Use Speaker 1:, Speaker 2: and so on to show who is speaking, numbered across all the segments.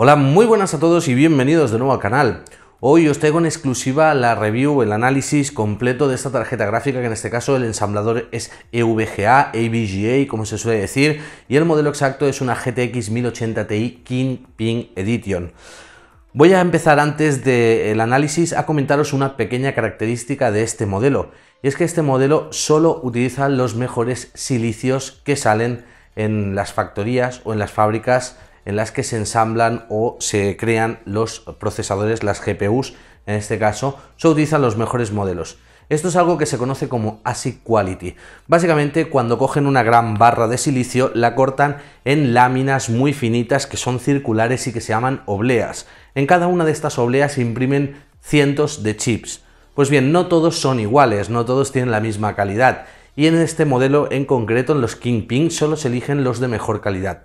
Speaker 1: Hola, muy buenas a todos y bienvenidos de nuevo al canal. Hoy os traigo en exclusiva la review, el análisis completo de esta tarjeta gráfica, que en este caso el ensamblador es EVGA, EVGA como se suele decir, y el modelo exacto es una GTX 1080 Ti Kingpin Edition. Voy a empezar antes del análisis a comentaros una pequeña característica de este modelo, y es que este modelo solo utiliza los mejores silicios que salen en las factorías o en las fábricas en las que se ensamblan o se crean los procesadores, las GPUs en este caso, se utilizan los mejores modelos. Esto es algo que se conoce como ASIC Quality. Básicamente, cuando cogen una gran barra de silicio, la cortan en láminas muy finitas que son circulares y que se llaman obleas. En cada una de estas obleas se imprimen cientos de chips. Pues bien, no todos son iguales, no todos tienen la misma calidad. Y en este modelo en concreto, en los Kingpin, solo se eligen los de mejor calidad.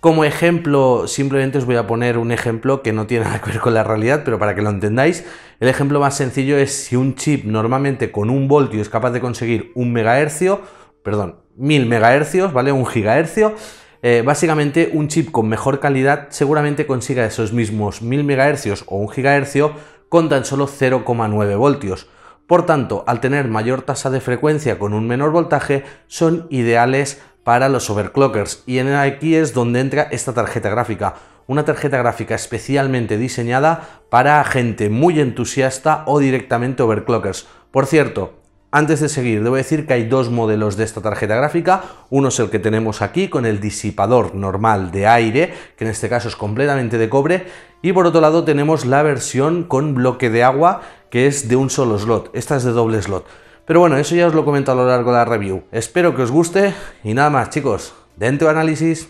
Speaker 1: Como ejemplo, simplemente os voy a poner un ejemplo que no tiene nada que ver con la realidad, pero para que lo entendáis, el ejemplo más sencillo es si un chip normalmente con un voltio es capaz de conseguir un megahercio, perdón, mil megahercios, ¿vale? Un gigahercio. Eh, básicamente, un chip con mejor calidad seguramente consiga esos mismos 1000 megahercios o un gigahercio con tan solo 0,9 voltios. Por tanto, al tener mayor tasa de frecuencia con un menor voltaje, son ideales para los overclockers. Y en aquí es donde entra esta tarjeta gráfica. Una tarjeta gráfica especialmente diseñada para gente muy entusiasta o directamente overclockers. Por cierto, antes de seguir, debo decir que hay dos modelos de esta tarjeta gráfica. Uno es el que tenemos aquí con el disipador normal de aire, que en este caso es completamente de cobre. Y por otro lado tenemos la versión con bloque de agua, que es de un solo slot. Esta es de doble slot. Pero bueno, eso ya os lo comento a lo largo de la review. Espero que os guste y nada más chicos, dentro de análisis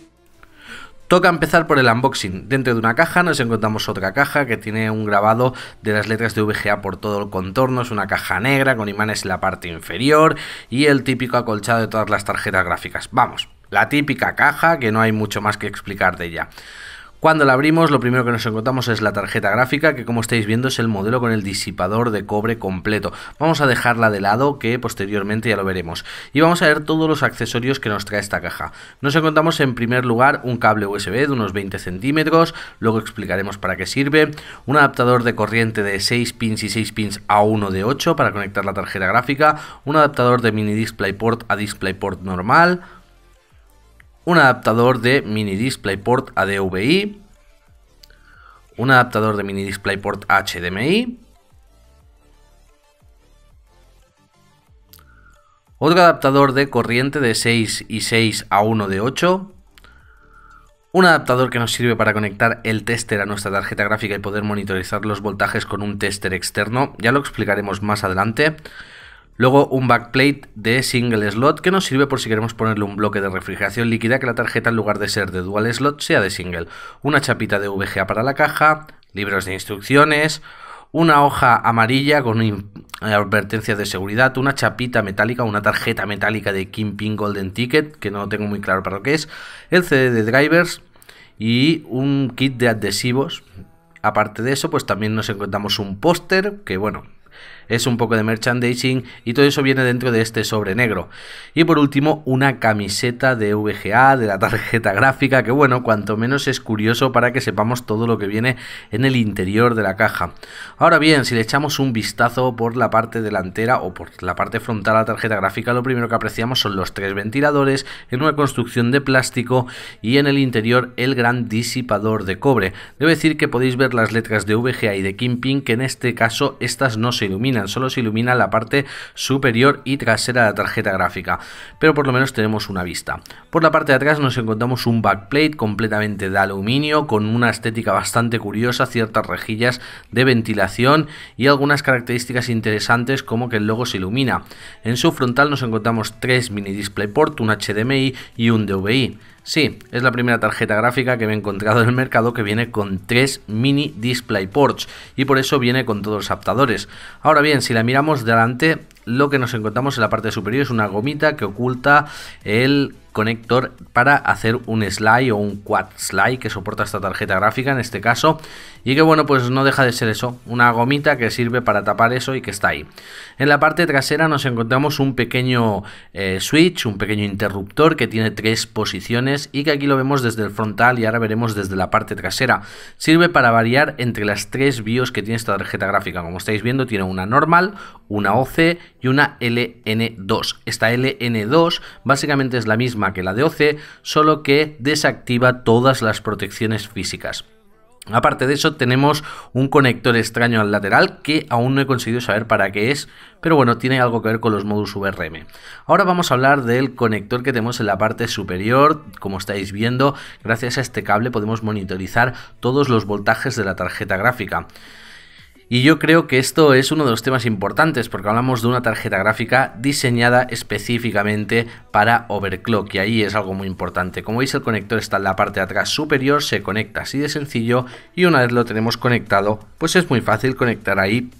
Speaker 1: Toca empezar por el unboxing. Dentro de una caja nos encontramos otra caja que tiene un grabado de las letras de VGA por todo el contorno. Es una caja negra con imanes en la parte inferior y el típico acolchado de todas las tarjetas gráficas. Vamos, la típica caja que no hay mucho más que explicar de ella. Cuando la abrimos, lo primero que nos encontramos es la tarjeta gráfica, que como estáis viendo es el modelo con el disipador de cobre completo. Vamos a dejarla de lado, que posteriormente ya lo veremos. Y vamos a ver todos los accesorios que nos trae esta caja. Nos encontramos en primer lugar un cable USB de unos 20 centímetros, luego explicaremos para qué sirve, un adaptador de corriente de 6 pins y 6 pins a 1 de 8 para conectar la tarjeta gráfica, un adaptador de mini DisplayPort a DisplayPort normal, un adaptador de mini DisplayPort a DVI, un adaptador de mini DisplayPort HDMI, otro adaptador de corriente de 6 y 6 a 1 de 8, un adaptador que nos sirve para conectar el tester a nuestra tarjeta gráfica y poder monitorizar los voltajes con un tester externo, ya lo explicaremos más adelante, Luego un backplate de single slot que nos sirve por si queremos ponerle un bloque de refrigeración líquida que la tarjeta en lugar de ser de dual slot sea de single. Una chapita de VGA para la caja, libros de instrucciones, una hoja amarilla con eh, advertencias de seguridad, una chapita metálica, una tarjeta metálica de Kingpin Golden Ticket que no tengo muy claro para lo que es, el CD de drivers y un kit de adhesivos. Aparte de eso, pues también nos encontramos un póster que bueno, es un poco de merchandising y todo eso viene dentro de este sobre negro. Y por último, una camiseta de VGA, de la tarjeta gráfica, que bueno, cuanto menos es curioso para que sepamos todo lo que viene en el interior de la caja. Ahora bien, si le echamos un vistazo por la parte delantera o por la parte frontal a la tarjeta gráfica, lo primero que apreciamos son los tres ventiladores en una construcción de plástico y en el interior el gran disipador de cobre. Debo decir que podéis ver las letras de VGA y de Kingpin, que en este caso estas no se iluminan solo se ilumina la parte superior y trasera de la tarjeta gráfica, pero por lo menos tenemos una vista. Por la parte de atrás nos encontramos un backplate completamente de aluminio con una estética bastante curiosa, ciertas rejillas de ventilación y algunas características interesantes como que el logo se ilumina. En su frontal nos encontramos tres mini DisplayPort, un HDMI y un DVI. Sí, es la primera tarjeta gráfica que me he encontrado en el mercado que viene con tres mini display ports y por eso viene con todos los adaptadores. Ahora bien, si la miramos delante, lo que nos encontramos en la parte superior es una gomita que oculta el conector para hacer un slide o un quad slide que soporta esta tarjeta gráfica en este caso y que bueno pues no deja de ser eso una gomita que sirve para tapar eso y que está ahí en la parte trasera nos encontramos un pequeño eh, switch un pequeño interruptor que tiene tres posiciones y que aquí lo vemos desde el frontal y ahora veremos desde la parte trasera sirve para variar entre las tres BIOS que tiene esta tarjeta gráfica como estáis viendo tiene una normal una OC y una LN2 esta LN2 básicamente es la misma que la de OC, solo que desactiva todas las protecciones físicas. Aparte de eso, tenemos un conector extraño al lateral que aún no he conseguido saber para qué es, pero bueno, tiene algo que ver con los modus VRM. Ahora vamos a hablar del conector que tenemos en la parte superior. Como estáis viendo, gracias a este cable podemos monitorizar todos los voltajes de la tarjeta gráfica. Y yo creo que esto es uno de los temas importantes porque hablamos de una tarjeta gráfica diseñada específicamente para overclock y ahí es algo muy importante. Como veis el conector está en la parte de atrás superior, se conecta así de sencillo y una vez lo tenemos conectado pues es muy fácil conectar ahí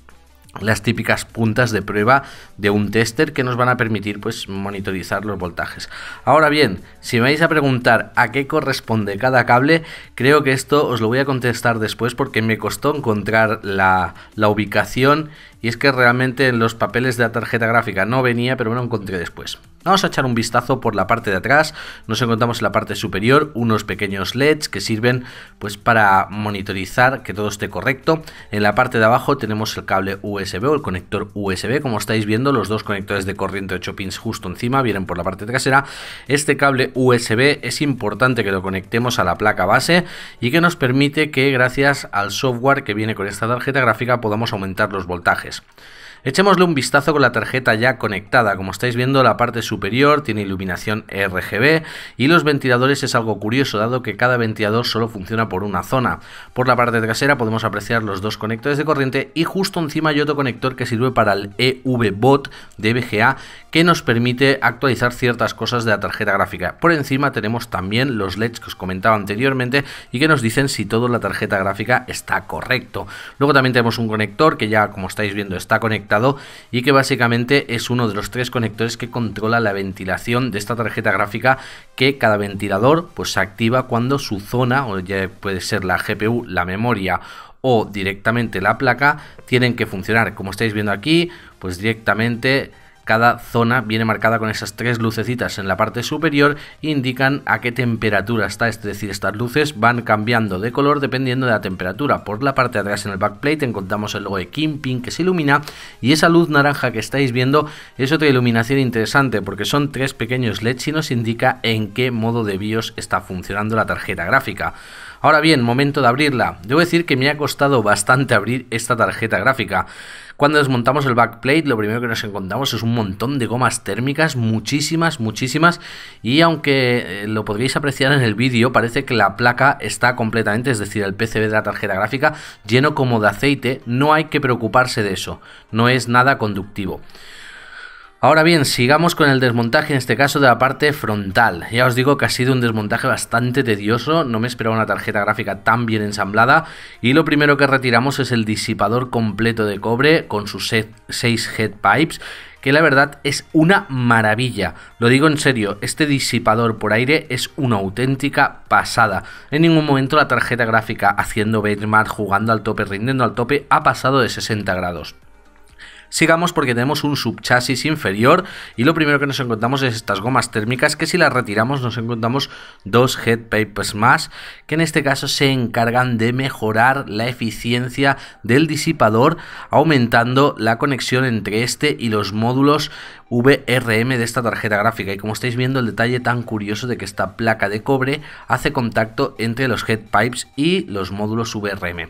Speaker 1: las típicas puntas de prueba de un tester que nos van a permitir pues monitorizar los voltajes. Ahora bien, si me vais a preguntar a qué corresponde cada cable, creo que esto os lo voy a contestar después porque me costó encontrar la, la ubicación y es que realmente en los papeles de la tarjeta gráfica no venía, pero me lo encontré después. Vamos a echar un vistazo por la parte de atrás. Nos encontramos en la parte superior unos pequeños LEDs que sirven pues para monitorizar que todo esté correcto. En la parte de abajo tenemos el cable USB o el conector USB. Como estáis viendo, los dos conectores de corriente 8 pins justo encima vienen por la parte trasera. Este cable USB es importante que lo conectemos a la placa base y que nos permite que gracias al software que viene con esta tarjeta gráfica podamos aumentar los voltajes. guys. Echémosle un vistazo con la tarjeta ya conectada. Como estáis viendo, la parte superior tiene iluminación RGB y los ventiladores es algo curioso, dado que cada ventilador solo funciona por una zona. Por la parte trasera podemos apreciar los dos conectores de corriente y justo encima hay otro conector que sirve para el EVBOT de BGA que nos permite actualizar ciertas cosas de la tarjeta gráfica. Por encima tenemos también los LEDs que os comentaba anteriormente y que nos dicen si todo la tarjeta gráfica está correcto. Luego también tenemos un conector que ya como estáis viendo está conectado y que básicamente es uno de los tres conectores que controla la ventilación de esta tarjeta gráfica que cada ventilador pues se activa cuando su zona, o ya puede ser la GPU, la memoria o directamente la placa, tienen que funcionar. Como estáis viendo aquí, pues directamente cada zona viene marcada con esas tres lucecitas en la parte superior e indican a qué temperatura está, es decir, estas luces van cambiando de color dependiendo de la temperatura. Por la parte de atrás en el backplate encontramos el logo de Kingpin que se ilumina y esa luz naranja que estáis viendo es otra iluminación interesante porque son tres pequeños LEDs y nos indica en qué modo de BIOS está funcionando la tarjeta gráfica. Ahora bien, momento de abrirla. Debo decir que me ha costado bastante abrir esta tarjeta gráfica. Cuando desmontamos el backplate, lo primero que nos encontramos es un montón de gomas térmicas, muchísimas, muchísimas, y aunque eh, lo podríais apreciar en el vídeo, parece que la placa está completamente, es decir, el PCB de la tarjeta gráfica, lleno como de aceite, no hay que preocuparse de eso, no es nada conductivo. Ahora bien, sigamos con el desmontaje, en este caso de la parte frontal. Ya os digo que ha sido un desmontaje bastante tedioso, no me esperaba una tarjeta gráfica tan bien ensamblada y lo primero que retiramos es el disipador completo de cobre con sus 6 headpipes que la verdad es una maravilla. Lo digo en serio, este disipador por aire es una auténtica pasada. En ningún momento la tarjeta gráfica haciendo benchmark, jugando al tope, rindiendo al tope, ha pasado de 60 grados. Sigamos porque tenemos un subchasis inferior y lo primero que nos encontramos es estas gomas térmicas que si las retiramos nos encontramos dos headpipes más que en este caso se encargan de mejorar la eficiencia del disipador aumentando la conexión entre este y los módulos VRM de esta tarjeta gráfica y como estáis viendo el detalle tan curioso de que esta placa de cobre hace contacto entre los headpipes pipes y los módulos VRM.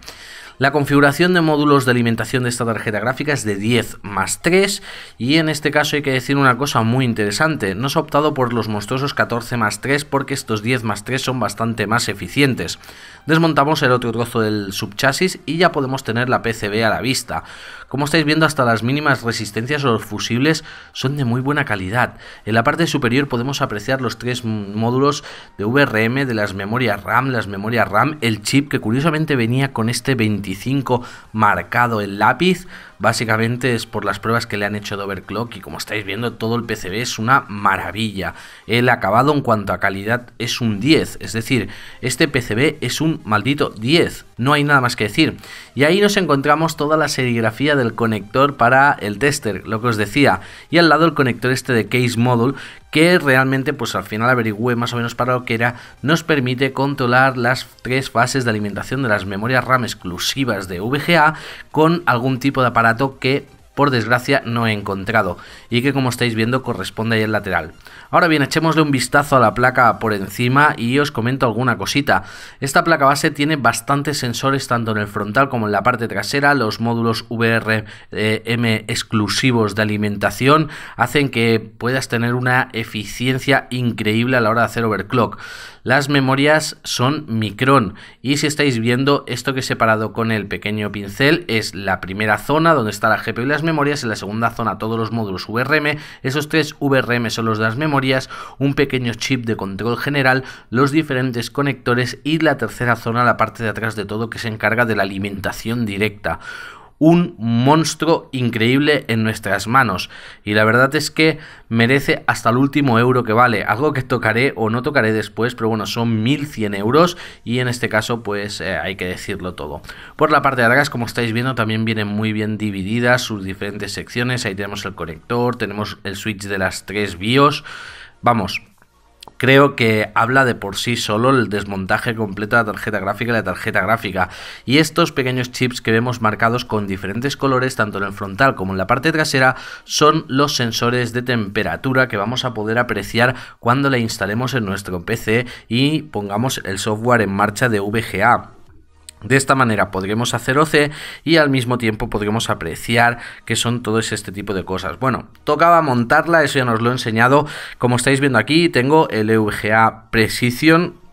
Speaker 1: La configuración de módulos de alimentación de esta tarjeta gráfica es de 10 más 3 y en este caso hay que decir una cosa muy interesante, no se ha optado por los monstruosos 14 más 3 porque estos 10 más 3 son bastante más eficientes. Desmontamos el otro trozo del subchasis y ya podemos tener la PCB a la vista. Como estáis viendo hasta las mínimas resistencias o los fusibles son de muy buena calidad. En la parte superior podemos apreciar los tres módulos de VRM de las memorias RAM, las memorias RAM, el chip que curiosamente venía con este 20 25 marcado el lápiz básicamente es por las pruebas que le han hecho de overclock y como estáis viendo todo el PCB es una maravilla. El acabado en cuanto a calidad es un 10, es decir, este PCB es un maldito 10, no hay nada más que decir. Y ahí nos encontramos toda la serigrafía del conector para el tester, lo que os decía, y al lado el conector este de Case Module que realmente pues al final averigüe más o menos para lo que era, nos permite controlar las tres fases de alimentación de las memorias RAM exclusivas de VGA con algún tipo de aparato que por desgracia no he encontrado y que como estáis viendo corresponde ahí al lateral. Ahora bien, echémosle un vistazo a la placa por encima y os comento alguna cosita. Esta placa base tiene bastantes sensores tanto en el frontal como en la parte trasera, los módulos VRM eh, exclusivos de alimentación hacen que puedas tener una eficiencia increíble a la hora de hacer overclock. Las memorias son Micron y si estáis viendo esto que he separado con el pequeño pincel es la primera zona donde está la GPU y las memorias, en la segunda zona todos los módulos VRM, esos tres VRM son los de las memorias, un pequeño chip de control general, los diferentes conectores y la tercera zona, la parte de atrás de todo que se encarga de la alimentación directa un monstruo increíble en nuestras manos. Y la verdad es que merece hasta el último euro que vale. Algo que tocaré o no tocaré después, pero bueno, son 1100 euros y en este caso pues eh, hay que decirlo todo. Por la parte de atrás, como estáis viendo, también vienen muy bien divididas sus diferentes secciones. Ahí tenemos el conector, tenemos el switch de las tres BIOS. Vamos, creo que habla de por sí solo el desmontaje completo de la tarjeta gráfica y la tarjeta gráfica. Y estos pequeños chips que vemos marcados con diferentes colores, tanto en el frontal como en la parte trasera, son los sensores de temperatura que vamos a poder apreciar cuando la instalemos en nuestro PC y pongamos el software en marcha de VGA. De esta manera podremos hacer OC y al mismo tiempo podremos apreciar que son todos este tipo de cosas. Bueno, tocaba montarla, eso ya nos lo he enseñado. Como estáis viendo aquí, tengo el EVGA Precision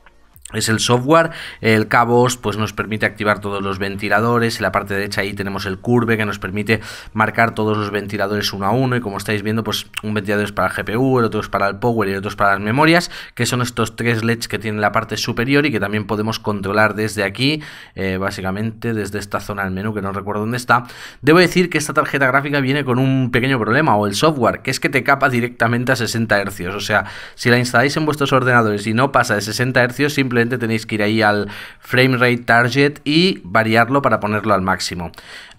Speaker 1: es el software. El cabos pues nos permite activar todos los ventiladores. En la parte derecha ahí tenemos el curve que nos permite marcar todos los ventiladores uno a uno. Y como estáis viendo, pues un ventilador es para el GPU, el otro es para el power y el otro para las memorias, que son estos tres LEDs que tienen la parte superior y que también podemos controlar desde aquí, eh, básicamente desde esta zona del menú que no recuerdo dónde está. Debo decir que esta tarjeta gráfica viene con un pequeño problema o el software, que es que te capa directamente a 60 Hz. O sea, si la instaláis en vuestros ordenadores y no pasa de 60 Hz, simplemente tenéis que ir ahí al frame rate target y variarlo para ponerlo al máximo.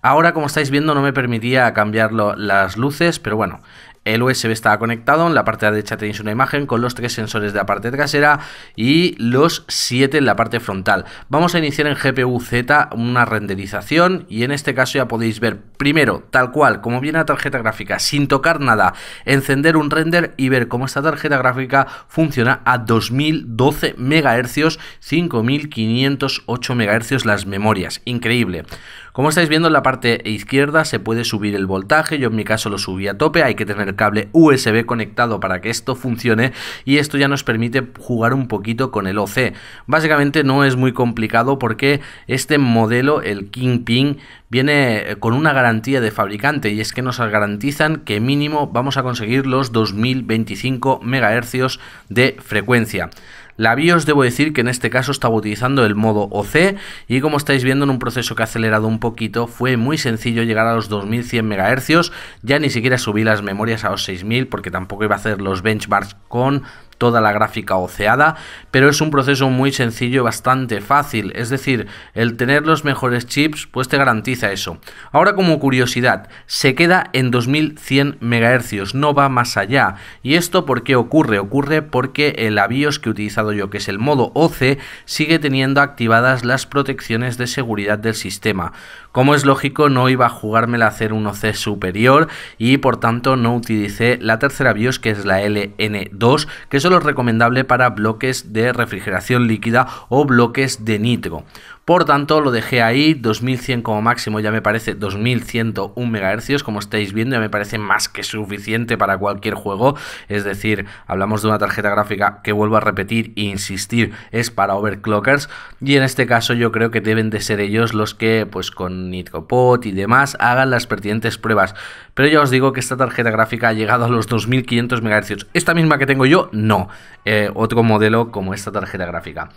Speaker 1: Ahora, como estáis viendo, no me permitía cambiarlo las luces, pero bueno, el USB está conectado, en la parte derecha tenéis una imagen con los tres sensores de la parte trasera y los siete en la parte frontal. Vamos a iniciar en GPU-Z una renderización y en este caso ya podéis ver primero, tal cual, como viene la tarjeta gráfica, sin tocar nada, encender un render y ver cómo esta tarjeta gráfica funciona a 2012 MHz, 5508 MHz las memorias. Increíble. Como estáis viendo en la parte izquierda se puede subir el voltaje, yo en mi caso lo subí a tope, hay que tener el cable USB conectado para que esto funcione y esto ya nos permite jugar un poquito con el OC. Básicamente no es muy complicado porque este modelo, el Kingpin, viene eh, con una garantía de fabricante y es que nos garantizan que mínimo vamos a conseguir los 2025 MHz de frecuencia. La BIOS debo decir que en este caso estaba utilizando el modo OC y como estáis viendo en un proceso que ha acelerado un poquito fue muy sencillo llegar a los 2100 MHz, ya ni siquiera subí las memorias a los 6000 porque tampoco iba a hacer los benchmarks con toda la gráfica oceada, pero es un proceso muy sencillo, bastante fácil, es decir, el tener los mejores chips pues te garantiza eso. Ahora como curiosidad, se queda en 2100 MHz, no va más allá. ¿Y esto por qué ocurre? Ocurre porque el BIOS que he utilizado yo, que es el modo OC, sigue teniendo activadas las protecciones de seguridad del sistema. Como es lógico, no iba a jugármela a hacer un OC superior y por tanto no utilicé la tercera BIOS que es la LN2, que es Solo es recomendable para bloques de refrigeración líquida o bloques de nitro. Por tanto, lo dejé ahí, 2100 como máximo ya me parece 2101 MHz, como estáis viendo, ya me parece más que suficiente para cualquier juego, es decir, hablamos de una tarjeta gráfica que vuelvo a repetir e insistir, es para overclockers y en este caso yo creo que deben de ser ellos los que pues con Nitcopot y demás hagan las pertinentes pruebas. Pero ya os digo que esta tarjeta gráfica ha llegado a los 2500 MHz. Esta misma que tengo yo, no. Eh, otro modelo como esta tarjeta gráfica.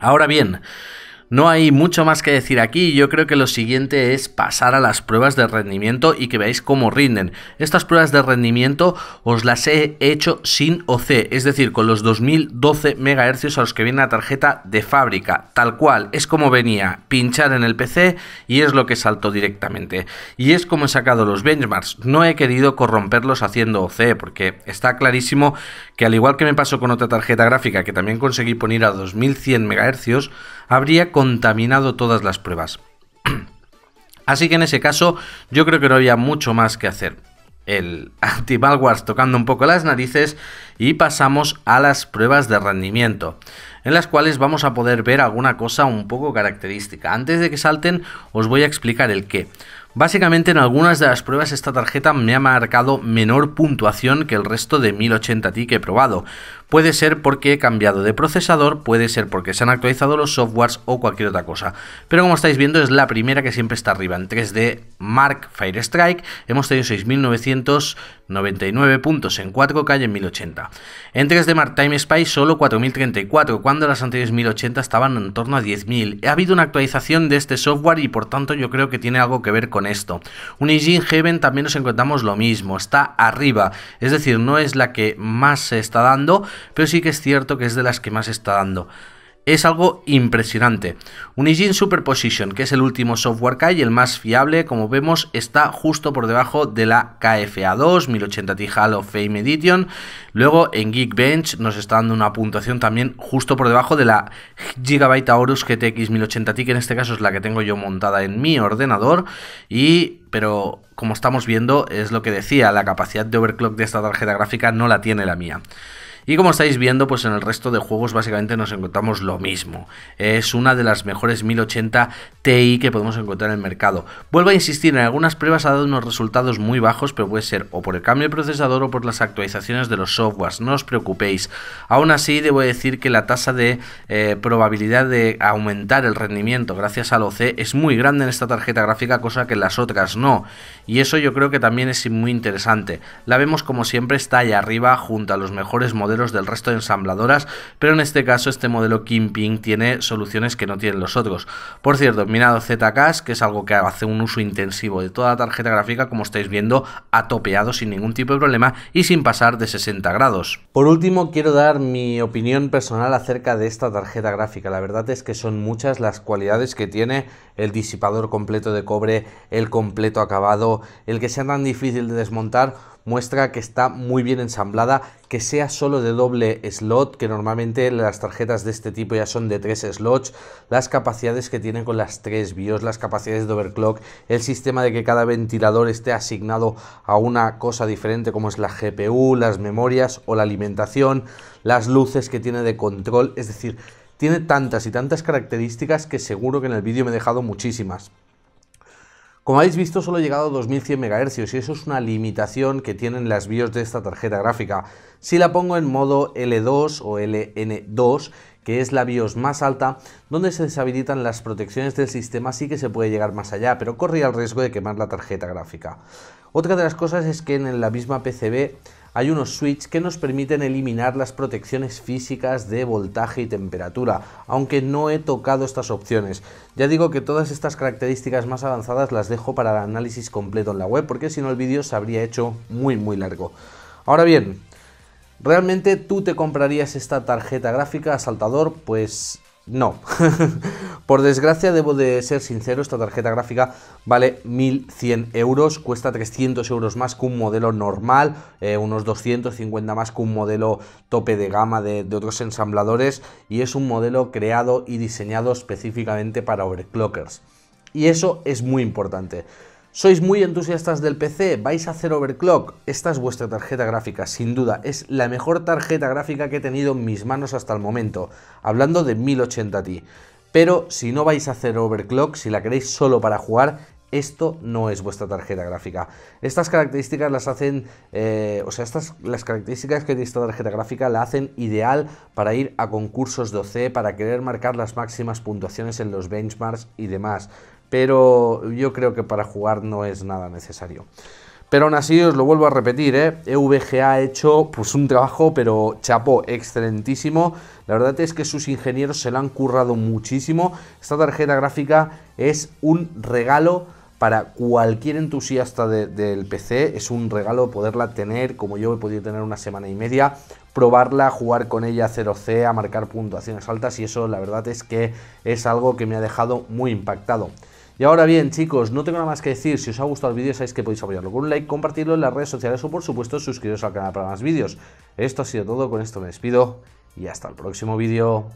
Speaker 1: Ahora bien, no hay mucho más que decir aquí, yo creo que lo siguiente es pasar a las pruebas de rendimiento y que veáis cómo rinden. Estas pruebas de rendimiento os las he hecho sin OC, es decir, con los 2012 MHz a los que viene la tarjeta de fábrica, tal cual, es como venía, pinchar en el PC y es lo que saltó directamente. Y es como he sacado los benchmarks, no he querido corromperlos haciendo OC, porque está clarísimo que al igual que me pasó con otra tarjeta gráfica que también conseguí poner a 2100 MHz, habría contaminado todas las pruebas. Así que en ese caso yo creo que no había mucho más que hacer. El anti-malwares tocando un poco las narices y pasamos a las pruebas de rendimiento, en las cuales vamos a poder ver alguna cosa un poco característica. Antes de que salten os voy a explicar el qué. Básicamente en algunas de las pruebas esta tarjeta me ha marcado menor puntuación que el resto de 1080 ti que he probado, Puede ser porque he cambiado de procesador, puede ser porque se han actualizado los softwares o cualquier otra cosa. Pero como estáis viendo es la primera que siempre está arriba en 3D Mark Fire Strike Hemos tenido 6.999 puntos en 4K y en 1080. En 3D Mark Time Spy solo 4.034, cuando las anteriores 1080 estaban en torno a 10.000. Ha habido una actualización de este software y por tanto yo creo que tiene algo que ver con esto. Un Engine Heaven también nos encontramos lo mismo, está arriba, es decir, no es la que más se está dando, pero sí que es cierto que es de las que más está dando. Es algo impresionante. Unigine Superposition, que es el último software que hay, el más fiable, como vemos, está justo por debajo de la KFA2, 1080 Ti Hall of Fame Edition. Luego en Geekbench nos está dando una puntuación también justo por debajo de la Gigabyte Aorus GTX 1080 Ti, que en este caso es la que tengo yo montada en mi ordenador. Y pero como estamos viendo, es lo que decía, la capacidad de overclock de esta tarjeta gráfica no la tiene la mía. Y como estáis viendo, pues en el resto de juegos básicamente nos encontramos lo mismo. Es una de las mejores 1080 Ti que podemos encontrar en el mercado. Vuelvo a insistir, en algunas pruebas ha dado unos resultados muy bajos, pero puede ser o por el cambio de procesador o por las actualizaciones de los softwares, no os preocupéis. Aún así, debo decir que la tasa de eh, probabilidad de aumentar el rendimiento gracias al OC es muy grande en esta tarjeta gráfica, cosa que en las otras no. Y eso yo creo que también es muy interesante. La vemos como siempre está allá arriba junto a los mejores modelos del resto de ensambladoras, pero en este caso este modelo kingpin tiene soluciones que no tienen los otros. Por cierto, minado Zcash, que es algo que hace un uso intensivo de toda la tarjeta gráfica, como estáis viendo, ha topeado sin ningún tipo de problema y sin pasar de 60 grados. Por último, quiero dar mi opinión personal acerca de esta tarjeta gráfica. La verdad es que son muchas las cualidades que tiene el disipador completo de cobre, el completo acabado, el que sea tan difícil de desmontar muestra que está muy bien ensamblada, que sea solo de doble slot, que normalmente las tarjetas de este tipo ya son de tres slots, las capacidades que tienen con las tres BIOS, las capacidades de overclock, el sistema de que cada ventilador esté asignado a una cosa diferente como es la GPU, las memorias o la alimentación, las luces que tiene de control, es decir, tiene tantas y tantas características que seguro que en el vídeo me he dejado muchísimas. Como habéis visto, solo he llegado a 2100 MHz y eso es una limitación que tienen las BIOS de esta tarjeta gráfica. Si la pongo en modo L2 o LN2, que es la BIOS más alta, donde se deshabilitan las protecciones del sistema, sí que se puede llegar más allá, pero corría el riesgo de quemar la tarjeta gráfica. Otra de las cosas es que en la misma PCB hay unos switches que nos permiten eliminar las protecciones físicas de voltaje y temperatura, aunque no he tocado estas opciones. Ya digo que todas estas características más avanzadas las dejo para el análisis completo en la web, porque si no el vídeo se habría hecho muy muy largo. Ahora bien, ¿realmente tú te comprarías esta tarjeta gráfica, Saltador? Pues no. Por desgracia, debo de ser sincero, esta tarjeta gráfica vale 1100 euros, cuesta 300 euros más que un modelo normal, eh, unos 250 más que un modelo tope de gama de, otros ensambladores y es un modelo creado y diseñado específicamente para overclockers. Y eso es muy importante. ¿Sois muy entusiastas del PC? ¿Vais a hacer overclock? Esta es vuestra tarjeta gráfica, sin duda. Es la mejor tarjeta gráfica que he tenido en mis manos hasta el momento, hablando de 1080 Ti. Pero si no vais a hacer overclock, si la queréis solo para jugar, esto no es vuestra tarjeta gráfica. Estas características las hacen, eh, o sea, estas, las características que tiene esta tarjeta gráfica la hacen ideal para ir a concursos de OC, para querer marcar las máximas puntuaciones en los benchmarks y demás pero yo creo que para jugar no es nada necesario. Pero aún así, os lo vuelvo a repetir, ¿eh? EVGA ha hecho pues, un trabajo, pero chapo, excelentísimo. La verdad es que sus ingenieros se la han currado muchísimo. Esta tarjeta gráfica es un regalo para cualquier entusiasta del PC. Es un regalo poderla tener, como yo he podido tener una semana y media, probarla, jugar con ella 0C, a marcar puntuaciones altas y eso la verdad es que es algo que me ha dejado muy impactado. Y ahora bien, chicos, no tengo nada más que decir. Si os ha gustado el vídeo, sabéis que podéis apoyarlo con un like, compartirlo en las redes sociales o, por supuesto, suscribiros al canal para más vídeos. Esto ha sido todo, con esto me despido y hasta el próximo vídeo.